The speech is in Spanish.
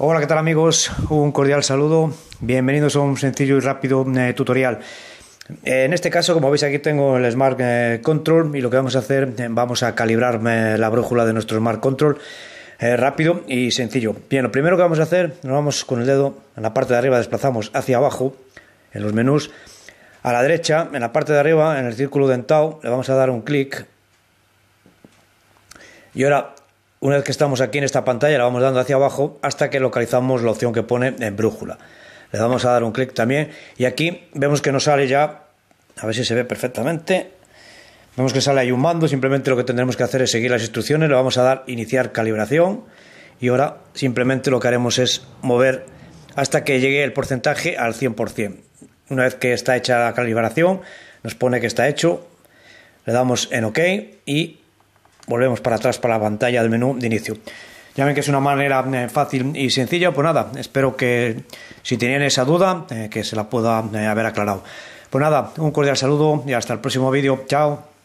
Hola, ¿qué tal amigos? Un cordial saludo. Bienvenidos a un sencillo y rápido eh, tutorial. Eh, en este caso, como veis aquí tengo el Smart eh, Control y lo que vamos a hacer, vamos a calibrar la brújula de nuestro Smart Control rápido y sencillo. Bien, lo primero que vamos a hacer, nos vamos con el dedo en la parte de arriba, desplazamos hacia abajo en los menús. A la derecha, en la parte de arriba, en el círculo dentado, le vamos a dar un clic. Y ahora una vez que estamos aquí en esta pantalla, la vamos dando hacia abajo hasta que localizamos la opción que pone en brújula. Le vamos a dar un clic también y aquí vemos que nos sale ya, a ver si se ve perfectamente, vemos que sale ahí un mando, simplemente lo que tendremos que hacer es seguir las instrucciones, le vamos a dar iniciar calibración y ahora simplemente lo que haremos es mover hasta que llegue el porcentaje al 100%. Una vez que está hecha la calibración, nos pone que está hecho, le damos en OK y volvemos para atrás para la pantalla del menú de inicio. Ya ven que es una manera eh, fácil y sencilla, pues nada, espero que si tenían esa duda, eh, que se la pueda eh, haber aclarado. Pues nada, un cordial saludo y hasta el próximo vídeo. Chao.